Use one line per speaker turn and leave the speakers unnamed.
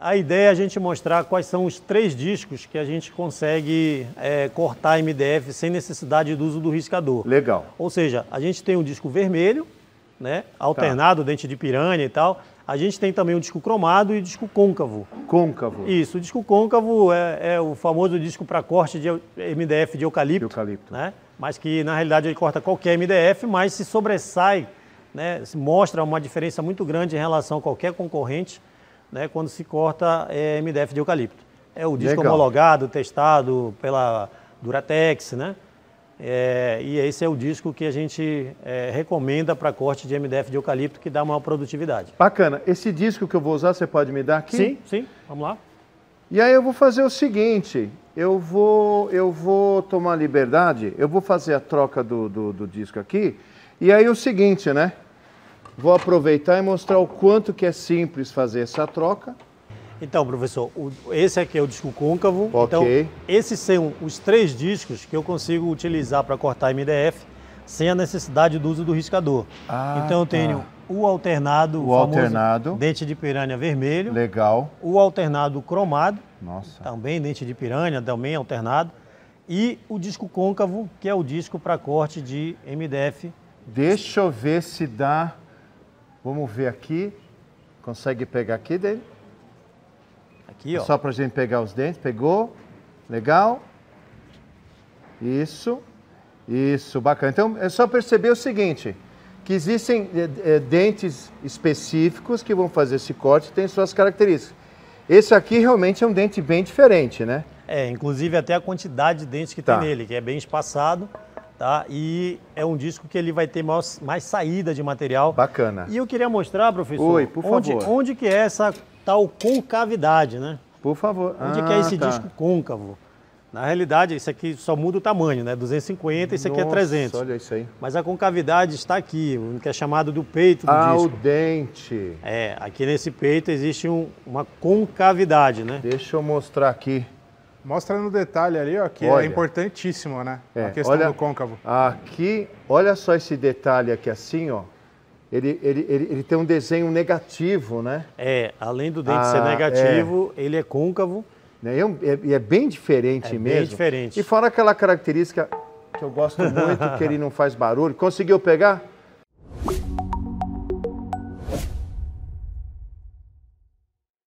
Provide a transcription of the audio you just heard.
A ideia é a gente mostrar quais são os três discos que a gente consegue é, cortar MDF sem necessidade do uso do riscador. Legal. Ou seja, a gente tem um disco vermelho, né, alternado, tá. dente de piranha e tal. A gente tem também o um disco cromado e o um disco côncavo.
Côncavo.
Isso, o disco côncavo é, é o famoso disco para corte de MDF de eucalipto. De eucalipto. Né, mas que na realidade ele corta qualquer MDF, mas se sobressai, né, mostra uma diferença muito grande em relação a qualquer concorrente né, quando se corta é, MDF de eucalipto. É o disco Legal. homologado, testado pela Duratex, né? É, e esse é o disco que a gente é, recomenda para corte de MDF de eucalipto, que dá maior produtividade.
Bacana. Esse disco que eu vou usar, você pode me dar aqui? Sim,
sim. Vamos lá.
E aí eu vou fazer o seguinte, eu vou, eu vou tomar liberdade, eu vou fazer a troca do, do, do disco aqui, e aí o seguinte, né? Vou aproveitar e mostrar o quanto que é simples fazer essa troca. Então, professor, esse aqui é o disco côncavo. Então, okay. Então, esses são os três discos
que eu consigo utilizar para cortar MDF sem a necessidade do uso do riscador. Ah, então, eu tá. tenho o alternado, o alternado, dente de piranha vermelho. Legal. O alternado cromado. Nossa. Também dente de piranha, também alternado. E
o disco côncavo, que é o disco para corte de MDF. Deixa eu ver se dá Vamos ver aqui. Consegue pegar aqui, dele? Aqui, é ó. Só para a gente pegar os dentes. Pegou. Legal. Isso. Isso, bacana. Então, é só perceber o seguinte, que existem é, dentes específicos que vão fazer esse corte e tem suas características. Esse aqui realmente é um dente bem diferente, né? É, inclusive até a quantidade de dentes que tá. tem
nele, que é bem espaçado tá? E é um disco que ele vai ter mais, mais saída de material. Bacana. E eu queria mostrar, professor, Oi, por onde, favor. onde que é essa tal concavidade, né? Por favor. Onde ah, que é ah, esse tá. disco côncavo? Na realidade, isso aqui só muda o tamanho, né? 250, isso aqui é 300. olha isso aí. Mas a concavidade está aqui, que é chamado do peito do ah, disco. Ah, o dente. É, aqui nesse peito existe um, uma
concavidade, né? Deixa eu mostrar aqui. Mostra no detalhe ali, ó, que é olha, é importantíssimo, né? É, a questão olha, do côncavo. Aqui, olha só esse detalhe aqui assim, ó. Ele, ele, ele, ele tem um desenho negativo, né?
É, além do dente ah, ser negativo,
é. ele é côncavo. Né, e é, é, é, bem diferente é mesmo. Bem diferente. E fora aquela característica que eu gosto muito, que ele não faz barulho. Conseguiu pegar?